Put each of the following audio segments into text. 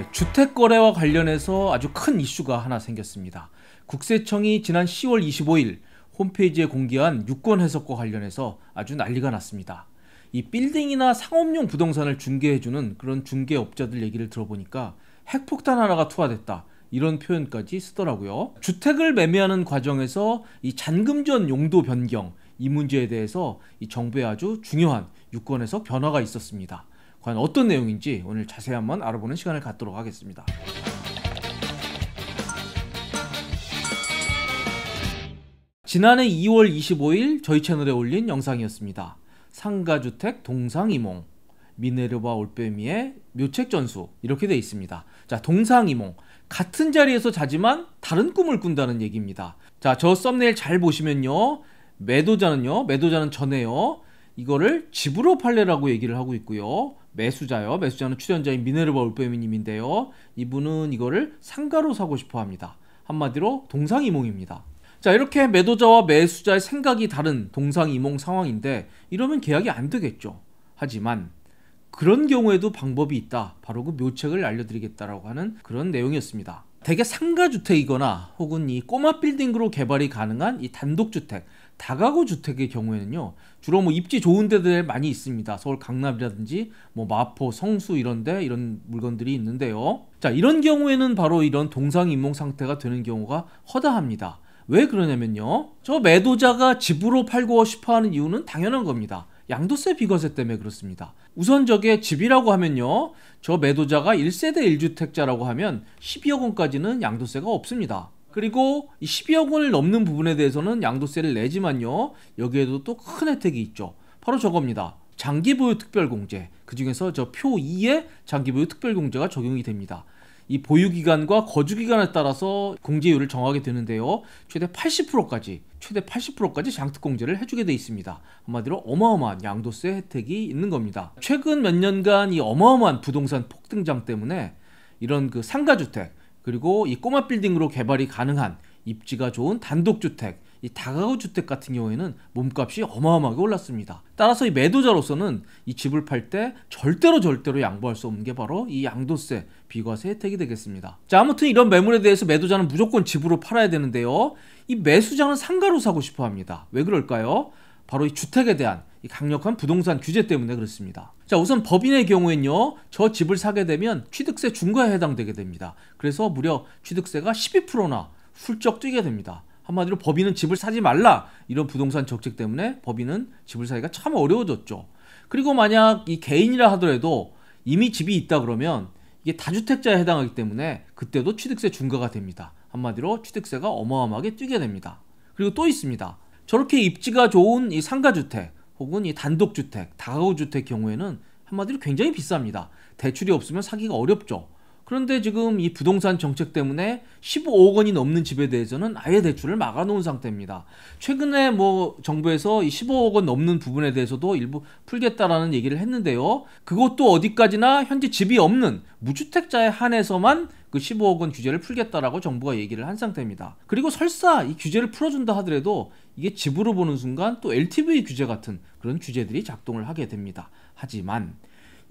네, 주택 거래와 관련해서 아주 큰 이슈가 하나 생겼습니다. 국세청이 지난 10월 25일 홈페이지에 공개한 유권 해석과 관련해서 아주 난리가 났습니다. 이 빌딩이나 상업용 부동산을 중개해주는 그런 중개업자들 얘기를 들어보니까 핵폭탄 하나가 투하됐다. 이런 표현까지 쓰더라고요. 주택을 매매하는 과정에서 이 잔금 전 용도 변경 이 문제에 대해서 이 정부의 아주 중요한 유권에서 변화가 있었습니다. 과연 어떤 내용인지 오늘 자세히 한번 알아보는 시간을 갖도록 하겠습니다. 지난해 2월 25일 저희 채널에 올린 영상이었습니다. 상가주택 동상이몽 미네르바 올빼미의 묘책전수 이렇게 되어 있습니다. 자 동상이몽 같은 자리에서 자지만 다른 꿈을 꾼다는 얘기입니다. 자저 썸네일 잘 보시면요 매도자는요 매도자는 전에요 이거를 집으로 팔래라고 얘기를 하고 있고요 매수자요. 매수자는 출연자인 미네르바 올빼미님인데요. 이분은 이거를 상가로 사고 싶어 합니다. 한마디로 동상이몽입니다. 자 이렇게 매도자와 매수자의 생각이 다른 동상이몽 상황인데 이러면 계약이 안 되겠죠. 하지만 그런 경우에도 방법이 있다. 바로 그 묘책을 알려드리겠다라고 하는 그런 내용이었습니다. 대개 상가주택이거나 혹은 이 꼬마 빌딩으로 개발이 가능한 이 단독주택 다가구 주택의 경우에는요 주로 뭐 입지 좋은 데들 많이 있습니다 서울 강남이라든지 뭐 마포 성수 이런데 이런 물건들이 있는데요 자 이런 경우에는 바로 이런 동상임목 상태가 되는 경우가 허다합니다 왜 그러냐면요 저 매도자가 집으로 팔고 싶어하는 이유는 당연한 겁니다 양도세 비과세 때문에 그렇습니다. 우선 저게 집이라고 하면요. 저 매도자가 1세대 1주택자라고 하면 12억 원까지는 양도세가 없습니다. 그리고 12억 원을 넘는 부분에 대해서는 양도세를 내지만요. 여기에도 또 큰 혜택이 있죠. 바로 저겁니다. 장기보유 특별공제. 그 중에서 저 표 2에 장기보유 특별공제가 적용이 됩니다. 이 보유기간과 거주기간에 따라서 공제율을 정하게 되는데요. 최대 80%까지, 최대 80%까지 장특공제를 해주게 돼 있습니다. 한마디로 어마어마한 양도세 혜택이 있는 겁니다. 최근 몇 년간 이 어마어마한 부동산 폭등장 때문에 이런 그 상가주택, 그리고 이 꼬마 빌딩으로 개발이 가능한 입지가 좋은 단독주택, 이 다가구 주택 같은 경우에는 몸값이 어마어마하게 올랐습니다. 따라서 이 매도자로서는 이 집을 팔 때 절대로 절대로 양보할 수 없는 게 바로 이 양도세 비과세 혜택이 되겠습니다. 자, 아무튼 이런 매물에 대해서 매도자는 무조건 집으로 팔아야 되는데요. 이 매수자는 상가로 사고 싶어 합니다. 왜 그럴까요? 바로 이 주택에 대한 강력한 부동산 규제 때문에 그렇습니다. 자 우선 법인의 경우에는요 저 집을 사게 되면 취득세 중과에 해당되게 됩니다. 그래서 무려 취득세가 12%나 훌쩍 뛰게 됩니다. 한마디로 법인은 집을 사지 말라 이런 부동산 적책 때문에 법인은 집을 사기가 참 어려워졌죠. 그리고 만약 이 개인이라 하더라도 이미 집이 있다 그러면 이게 다주택자에 해당하기 때문에 그때도 취득세 중과가 됩니다. 한마디로 취득세가 어마어마하게 뛰게 됩니다. 그리고 또 있습니다. 저렇게 입지가 좋은 이 상가주택 혹은 이 단독주택, 다가구주택 경우에는 한마디로 굉장히 비쌉니다. 대출이 없으면 사기가 어렵죠. 그런데 지금 이 부동산 정책 때문에 15억 원이 넘는 집에 대해서는 아예 대출을 막아놓은 상태입니다. 최근에 뭐 정부에서 이 15억 원 넘는 부분에 대해서도 일부 풀겠다라는 얘기를 했는데요. 그것도 어디까지나 현재 집이 없는 무주택자에 한해서만 그 15억 원 규제를 풀겠다라고 정부가 얘기를 한 상태입니다. 그리고 설사 이 규제를 풀어준다 하더라도 이게 집으로 보는 순간 또 LTV 규제 같은 그런 규제들이 작동을 하게 됩니다. 하지만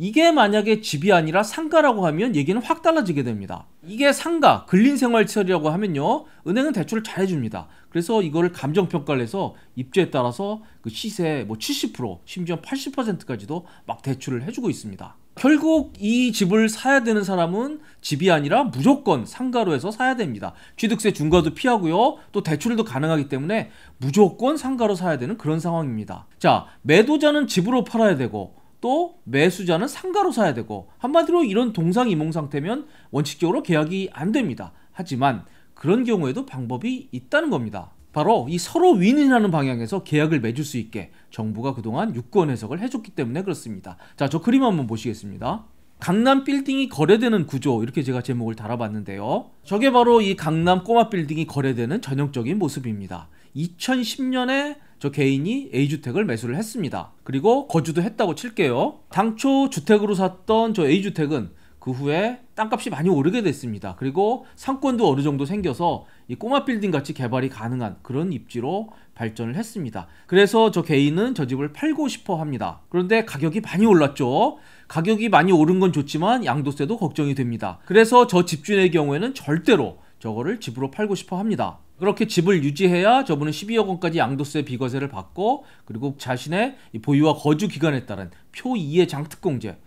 이게 만약에 집이 아니라 상가라고 하면 얘기는 확 달라지게 됩니다. 이게 상가, 근린생활시설이라고 하면요. 은행은 대출을 잘 해줍니다. 그래서 이거를 감정평가를 해서 입주에 따라서 그 시세 뭐 70%, 심지어 80%까지도 막 대출을 해주고 있습니다. 결국 이 집을 사야 되는 사람은 집이 아니라 무조건 상가로 해서 사야 됩니다. 취득세 중과도 피하고요. 또 대출도 가능하기 때문에 무조건 상가로 사야 되는 그런 상황입니다. 자, 매도자는 집으로 팔아야 되고 또 매수자는 상가로 사야 되고 한마디로 이런 동상이몽 상태면 원칙적으로 계약이 안 됩니다. 하지만 그런 경우에도 방법이 있다는 겁니다. 바로 이 서로 윈이하는 방향에서 계약을 맺을 수 있게 정부가 그동안 유권 해석을 해줬기 때문에 그렇습니다. 자, 저 그림 한번 보시겠습니다. 강남 빌딩이 거래되는 구조 이렇게 제가 제목을 달아봤는데요. 저게 바로 이 강남 꼬마 빌딩이 거래되는 전형적인 모습입니다. 2010년에 저 개인이 A주택을 매수를 했습니다. 그리고 거주도 했다고 칠게요. 당초 주택으로 샀던 저 A주택은 그 후에 땅값이 많이 오르게 됐습니다. 그리고 상권도 어느 정도 생겨서 이 꼬마 빌딩 같이 개발이 가능한 그런 입지로 발전을 했습니다. 그래서 저 개인은 저 집을 팔고 싶어 합니다. 그런데 가격이 많이 올랐죠. 가격이 많이 오른 건 좋지만 양도세도 걱정이 됩니다. 그래서 저 집주인의 경우에는 절대로 저거를 집으로 팔고 싶어 합니다. 그렇게 집을 유지해야 저분은 12억 원까지 양도세 비과세를 받고 그리고 자신의 보유와 거주 기간에 따른 표 2의 장특공제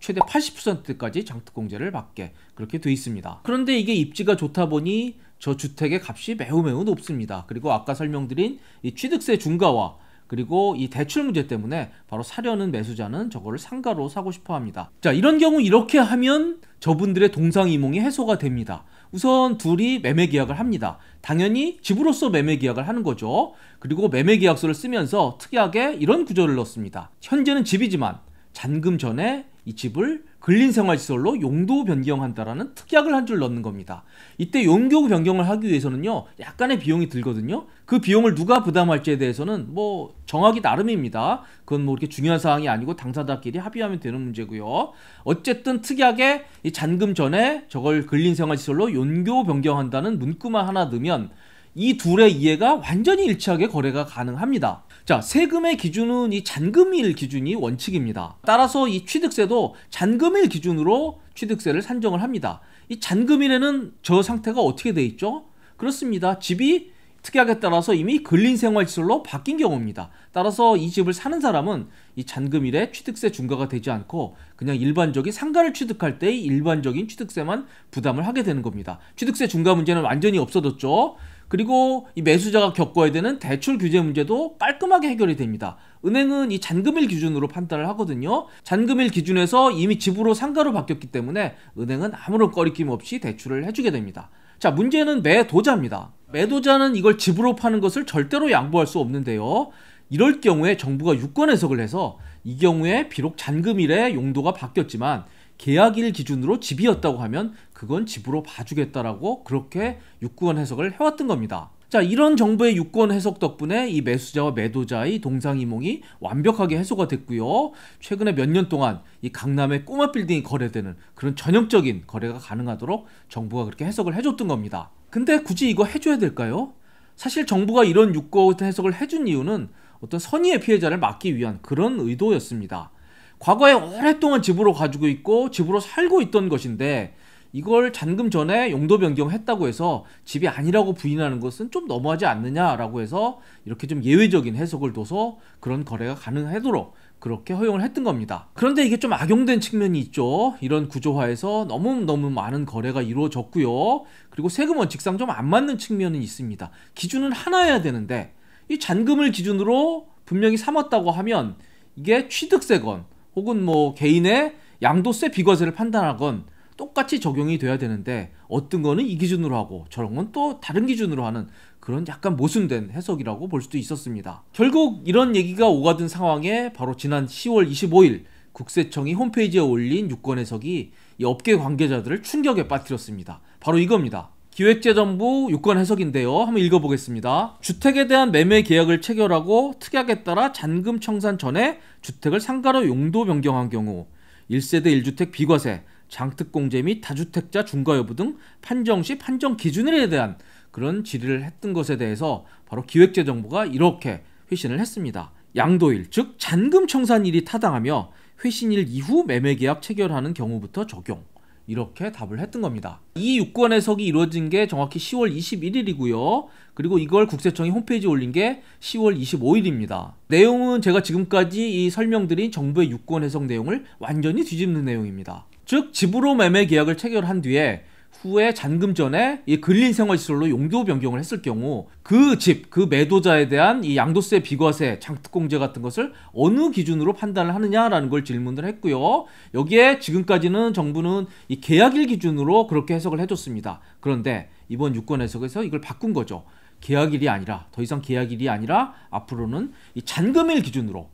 최대 80%까지 장특공제를 받게 그렇게 돼 있습니다. 그런데 이게 입지가 좋다 보니 저 주택의 값이 매우 매우 높습니다. 그리고 아까 설명드린 이 취득세 중과와 그리고 이 대출 문제 때문에 바로 사려는 매수자는 저거를 상가로 사고 싶어 합니다. 자, 이런 경우 이렇게 하면 저분들의 동상이몽이 해소가 됩니다. 우선 둘이 매매 계약을 합니다. 당연히 집으로서 매매 계약을 하는 거죠. 그리고 매매 계약서를 쓰면서 특이하게 이런 구조를 넣습니다. 현재는 집이지만 잔금 전에 이 집을 근린생활시설로 용도 변경한다라는 특약을 한 줄 넣는 겁니다. 이때 용도 변경을 하기 위해서는요. 약간의 비용이 들거든요. 그 비용을 누가 부담할지에 대해서는 뭐 정하기 나름입니다. 그건 뭐 이렇게 중요한 사항이 아니고 당사자끼리 합의하면 되는 문제고요. 어쨌든 특약에 잔금 전에 저걸 근린생활시설로 용도 변경한다는 문구만 하나 넣으면 이 둘의 이해가 완전히 일치하게 거래가 가능합니다. 자, 세금의 기준은 이 잔금일 기준이 원칙입니다. 따라서 이 취득세도 잔금일 기준으로 취득세를 산정을 합니다. 이 잔금일에는 저 상태가 어떻게 돼 있죠? 그렇습니다. 집이 특약에 따라서 이미 근린 생활 시설로 바뀐 경우입니다. 따라서 이 집을 사는 사람은 이 잔금일에 취득세 중과가 되지 않고 그냥 일반적인 상가를 취득할 때의 일반적인 취득세만 부담을 하게 되는 겁니다. 취득세 중과 문제는 완전히 없어졌죠. 그리고 이 매수자가 겪어야 되는 대출 규제 문제도 깔끔하게 해결이 됩니다. 은행은 이 잔금일 기준으로 판단을 하거든요. 잔금일 기준에서 이미 집으로 상가로 바뀌었기 때문에 은행은 아무런 꺼리낌 없이 대출을 해주게 됩니다. 자, 문제는 매도자입니다. 매도자는 이걸 집으로 파는 것을 절대로 양보할 수 없는데요. 이럴 경우에 정부가 유권 해석을 해서 이 경우에 비록 잔금일에 용도가 바뀌었지만 계약일 기준으로 집이었다고 하면 그건 집으로 봐주겠다라고 그렇게 유권 해석을 해왔던 겁니다. 자, 이런 정부의 유권 해석 덕분에 이 매수자와 매도자의 동상이몽이 완벽하게 해소가 됐고요. 최근에 몇 년 동안 이 강남의 꼬마 빌딩이 거래되는 그런 전형적인 거래가 가능하도록 정부가 그렇게 해석을 해줬던 겁니다. 근데 굳이 이거 해줘야 될까요? 사실 정부가 이런 유고 해석을 해준 이유는 어떤 선의의 피해자를 막기 위한 그런 의도였습니다. 과거에 오랫동안 집으로 가지고 있고 집으로 살고 있던 것인데 이걸 잔금 전에 용도 변경했다고 해서 집이 아니라고 부인하는 것은 좀 너무하지 않느냐라고 해서 이렇게 좀 예외적인 해석을 둬서 그런 거래가 가능하도록 그렇게 허용을 했던 겁니다. 그런데 이게 좀 악용된 측면이 있죠. 이런 구조화에서 너무너무 많은 거래가 이루어졌고요. 그리고 세금 원칙상 좀 안 맞는 측면은 있습니다. 기준은 하나여야 되는데 이 잔금을 기준으로 분명히 삼았다고 하면 이게 취득세건 혹은 뭐 개인의 양도세 비과세를 판단하건 똑같이 적용이 돼야 되는데 어떤 거는 이 기준으로 하고 저런 건 또 다른 기준으로 하는 그런 약간 모순된 해석이라고 볼 수도 있었습니다. 결국 이런 얘기가 오가든 상황에 바로 지난 10월 25일 국세청이 홈페이지에 올린 유권 해석이 이 업계 관계자들을 충격에 빠뜨렸습니다. 바로 이겁니다. 기획재정부 유권 해석인데요. 한번 읽어보겠습니다. 주택에 대한 매매 계약을 체결하고 특약에 따라 잔금 청산 전에 주택을 상가로 용도 변경한 경우 1세대 1주택 비과세, 장특공제 및 다주택자 중과 여부 등 판정 시 판정 기준에 대한 그런 질의를 했던 것에 대해서 바로 기획재정부가 이렇게 회신을 했습니다. 양도일 즉 잔금 청산일이 타당하며 회신일 이후 매매계약 체결하는 경우부터 적용 이렇게 답을 했던 겁니다. 이 유권 해석이 이루어진 게 정확히 10월 21일이고요. 그리고 이걸 국세청이 홈페이지에 올린 게 10월 25일입니다. 내용은 제가 지금까지 이 설명드린 정부의 유권 해석 내용을 완전히 뒤집는 내용입니다. 즉 집으로 매매 계약을 체결한 뒤에 후에 잔금 전에 이 근린 생활시설로 용도 변경을 했을 경우 그 집, 그 매도자에 대한 이 양도세, 비과세, 장특공제 같은 것을 어느 기준으로 판단을 하느냐라는 걸 질문을 했고요. 여기에 지금까지는 정부는 이 계약일 기준으로 그렇게 해석을 해줬습니다. 그런데 이번 유권 해석에서 이걸 바꾼 거죠. 계약일이 아니라 더 이상 계약일이 아니라 앞으로는 이 잔금일 기준으로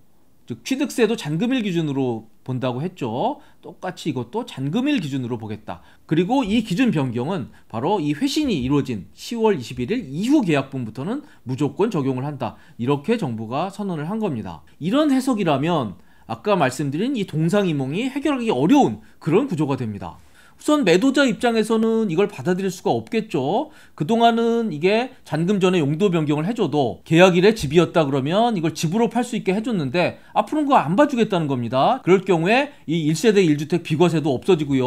즉 취득세도 잔금일 기준으로 본다고 했죠. 똑같이 이것도 잔금일 기준으로 보겠다. 그리고 이 기준 변경은 바로 이 회신이 이루어진 10월 21일 이후 계약분부터는 무조건 적용을 한다. 이렇게 정부가 선언을 한 겁니다. 이런 해석이라면 아까 말씀드린 이 동상이몽이 해결하기 어려운 그런 구조가 됩니다. 우선 매도자 입장에서는 이걸 받아들일 수가 없겠죠. 그동안은 이게 잔금 전에 용도 변경을 해줘도 계약일에 집이었다 그러면 이걸 집으로 팔 수 있게 해줬는데 앞으로는 그거 안 봐주겠다는 겁니다. 그럴 경우에 이 1세대 1주택 비과세도 없어지고요.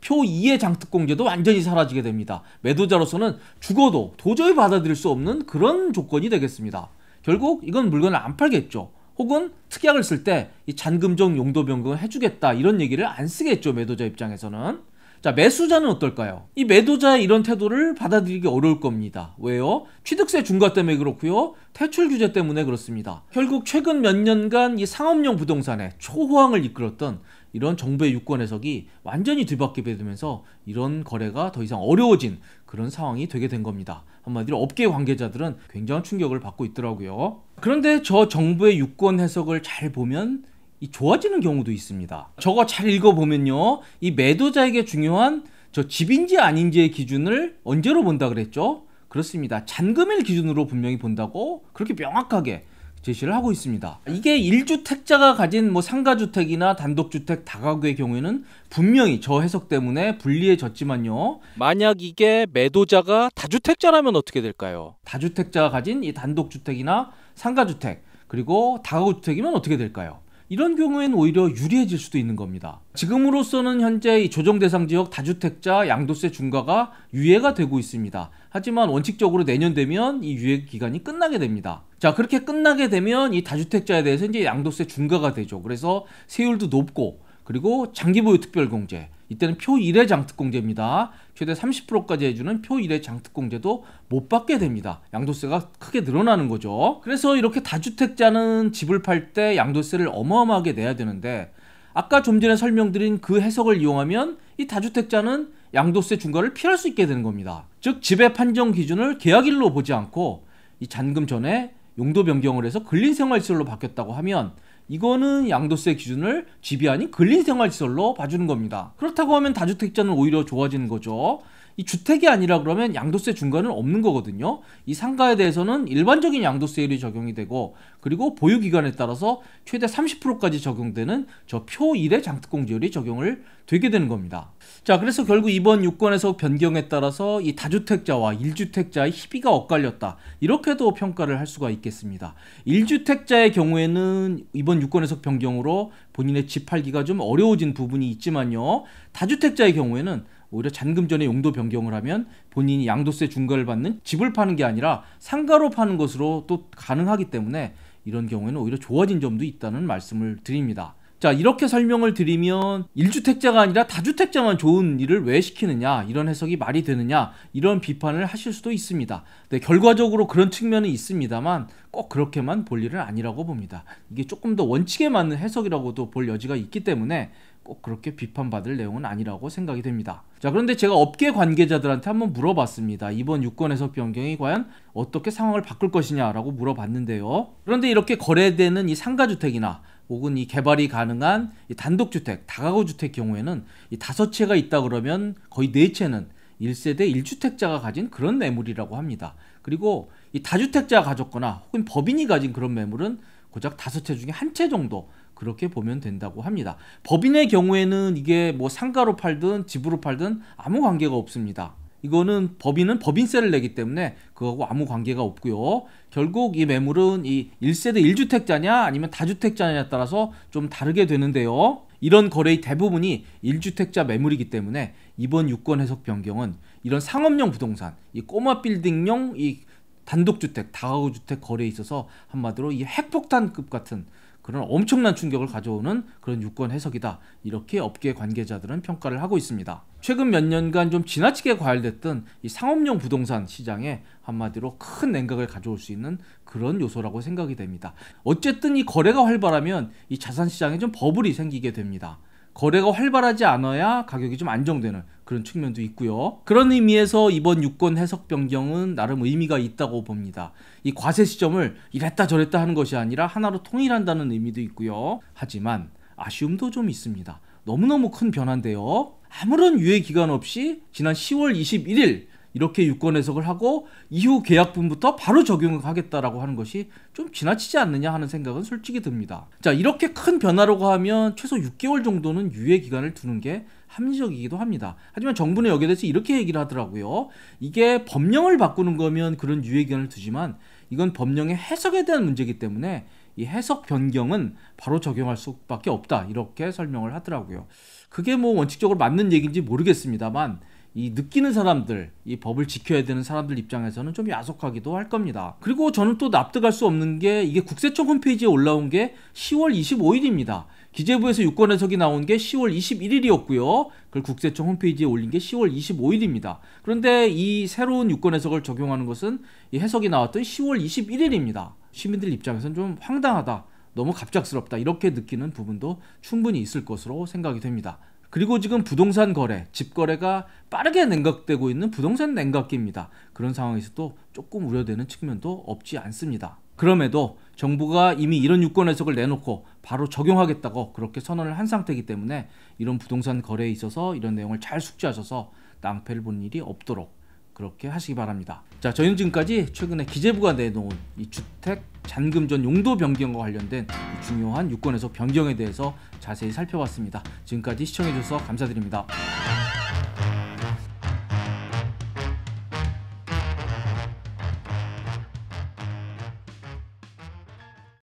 표 2의 장특공제도 완전히 사라지게 됩니다. 매도자로서는 죽어도 도저히 받아들일 수 없는 그런 조건이 되겠습니다. 결국 이건 물건을 안 팔겠죠. 혹은 특약을 쓸 때 잔금적 용도 변경을 해주겠다 이런 얘기를 안 쓰겠죠 매도자 입장에서는 자, 매수자는 어떨까요? 이 매도자의 이런 태도를 받아들이기 어려울 겁니다. 왜요? 취득세 중과 때문에 그렇고요. 퇴출 규제 때문에 그렇습니다. 결국 최근 몇 년간 이 상업용 부동산에 초호황을 이끌었던 이런 정부의 유권 해석이 완전히 뒤바뀌게 되면서 이런 거래가 더 이상 어려워진 그런 상황이 되게 된 겁니다. 한마디로 업계 관계자들은 굉장한 충격을 받고 있더라고요. 그런데 저 정부의 유권 해석을 잘 보면 이 좋아지는 경우도 있습니다. 저거 잘 읽어보면요. 이 매도자에게 중요한 저 집인지 아닌지의 기준을 언제로 본다 그랬죠? 그렇습니다. 잔금일 기준으로 분명히 본다고 그렇게 명확하게 제시를 하고 있습니다. 이게 1주택자가 가진 뭐 상가주택이나 단독주택 다가구의 경우에는 분명히 저 해석 때문에 불리해졌지만요. 만약 이게 매도자가 다주택자라면 어떻게 될까요? 다주택자가 가진 이 단독주택이나 상가주택 그리고 다가구주택이면 어떻게 될까요? 이런 경우에는 오히려 유리해질 수도 있는 겁니다. 지금으로서는 현재 조정 대상 지역 다주택자 양도세 중과가 유예가 되고 있습니다. 하지만 원칙적으로 내년 되면 이 유예 기간이 끝나게 됩니다. 자, 그렇게 끝나게 되면 이 다주택자에 대해서 이제 양도세 중과가 되죠. 그래서 세율도 높고 그리고 장기 보유 특별 공제 이때는 표1회 장특공제입니다. 최대 30%까지 해주는 표1의 장특공제도 못 받게 됩니다. 양도세가 크게 늘어나는 거죠. 그래서 이렇게 다주택자는 집을 팔 때 양도세를 어마어마하게 내야 되는데 아까 좀 전에 설명드린 그 해석을 이용하면 이 다주택자는 양도세 중과를 피할 수 있게 되는 겁니다. 즉 집의 판정 기준을 계약일로 보지 않고 이 잔금 전에 용도 변경을 해서 근린생활시설로 바뀌었다고 하면 이거는 양도세 기준을 집이 아닌 근린생활시설로 봐주는 겁니다. 그렇다고 하면 다주택자는 오히려 좋아지는 거죠. 이 주택이 아니라 그러면 양도세 중과는 없는 거거든요. 이 상가에 대해서는 일반적인 양도세율이 적용이 되고 그리고 보유 기간에 따라서 최대 30%까지 적용되는 저 표 1의 장특공제율이 적용을 되게 되는 겁니다. 자, 그래서 결국 이번 유권에서 변경에 따라서 이 다주택자와 1주택자의 희비가 엇갈렸다. 이렇게도 평가를 할 수가 있겠습니다. 1주택자의 경우에는 이번 유권에서 변경으로 본인의 집 팔기가 좀 어려워진 부분이 있지만요. 다주택자의 경우에는 오히려 잔금 전에 용도 변경을 하면 본인이 양도세 중과를 받는 집을 파는 게 아니라 상가로 파는 것으로 또 가능하기 때문에 이런 경우에는 오히려 좋아진 점도 있다는 말씀을 드립니다. 자 이렇게 설명을 드리면 1주택자가 아니라 다주택자만 좋은 일을 왜 시키느냐 이런 해석이 말이 되느냐 이런 비판을 하실 수도 있습니다 네, 결과적으로 그런 측면은 있습니다만 꼭 그렇게만 볼 일은 아니라고 봅니다 이게 조금 더 원칙에 맞는 해석이라고도 볼 여지가 있기 때문에 꼭 그렇게 비판받을 내용은 아니라고 생각이 됩니다. 자 그런데 제가 업계 관계자들한테 한번 물어봤습니다. 이번 유권 해석 변경이 과연 어떻게 상황을 바꿀 것이냐라고 물어봤는데요. 그런데 이렇게 거래되는 이 상가주택이나 혹은 이 개발이 가능한 이 단독주택, 다가구주택 경우에는 이 다섯 채가 있다 그러면 거의 네 채는 1세대 1주택자가 가진 그런 매물이라고 합니다. 그리고 이 다주택자가 가졌거나 혹은 법인이 가진 그런 매물은 고작 다섯 채 중에 한 채 정도 그렇게 보면 된다고 합니다. 법인의 경우에는 이게 뭐 상가로 팔든 집으로 팔든 아무 관계가 없습니다. 이거는 법인은 법인세를 내기 때문에 그거하고 아무 관계가 없고요. 결국 이 매물은 이 1세대 1주택자냐 아니면 다주택자냐에 따라서 좀 다르게 되는데요. 이런 거래의 대부분이 1주택자 매물이기 때문에 이번 유권 해석 변경은 이런 상업용 부동산, 이 꼬마 빌딩용 이 단독주택, 다가구주택 거래에 있어서 한마디로 이 핵폭탄급 같은 그런 엄청난 충격을 가져오는 그런 유권 해석이다. 이렇게 업계 관계자들은 평가를 하고 있습니다. 최근 몇 년간 좀 지나치게 과열됐던 이 상업용 부동산 시장에 한마디로 큰 냉각을 가져올 수 있는 그런 요소라고 생각이 됩니다. 어쨌든 이 거래가 활발하면 이 자산 시장에 좀 버블이 생기게 됩니다. 거래가 활발하지 않아야 가격이 좀 안정되는 그런 측면도 있고요. 그런 의미에서 이번 유권 해석 변경은 나름 의미가 있다고 봅니다. 이 과세 시점을 이랬다 저랬다 하는 것이 아니라 하나로 통일한다는 의미도 있고요. 하지만 아쉬움도 좀 있습니다. 너무너무 큰 변화인데요. 아무런 유예 기간 없이 지난 10월 21일 이렇게 유권 해석을 하고 이후 계약분부터 바로 적용하겠다라고 하는 것이 좀 지나치지 않느냐 하는 생각은 솔직히 듭니다. 자, 이렇게 큰 변화라고 하면 최소 6개월 정도는 유예 기간을 두는 게 합리적이기도 합니다. 하지만 정부는 여기에 대해서 이렇게 얘기를 하더라고요. 이게 법령을 바꾸는 거면 그런 유예 기간을 두지만 이건 법령의 해석에 대한 문제이기 때문에 이 해석 변경은 바로 적용할 수밖에 없다. 이렇게 설명을 하더라고요. 그게 뭐 원칙적으로 맞는 얘기인지 모르겠습니다만 이 느끼는 사람들, 이 법을 지켜야 되는 사람들 입장에서는 좀 야속하기도 할 겁니다. 그리고 저는 또 납득할 수 없는 게 이게 국세청 홈페이지에 올라온 게 10월 25일입니다. 기재부에서 유권 해석이 나온 게 10월 21일이었고요. 그걸 국세청 홈페이지에 올린 게 10월 25일입니다. 그런데 이 새로운 유권 해석을 적용하는 것은 이 해석이 나왔던 10월 21일입니다. 시민들 입장에서는 좀 황당하다. 너무 갑작스럽다 이렇게 느끼는 부분도 충분히 있을 것으로 생각이 됩니다. 그리고 지금 부동산 거래, 집 거래가 빠르게 냉각되고 있는 부동산 냉각기입니다. 그런 상황에서도 조금 우려되는 측면도 없지 않습니다. 그럼에도 정부가 이미 이런 유권 해석을 내놓고 바로 적용하겠다고 그렇게 선언을 한 상태이기 때문에 이런 부동산 거래에 있어서 이런 내용을 잘 숙지하셔서 낭패를 본 일이 없도록 그렇게 하시기 바랍니다. 자, 저희는 지금까지 최근에 기재부가 내놓은 이 주택 잔금 전 용도 변경과 관련된 중요한 유권 해석 변경에 대해서 자세히 살펴봤습니다. 지금까지 시청해주셔서 감사드립니다.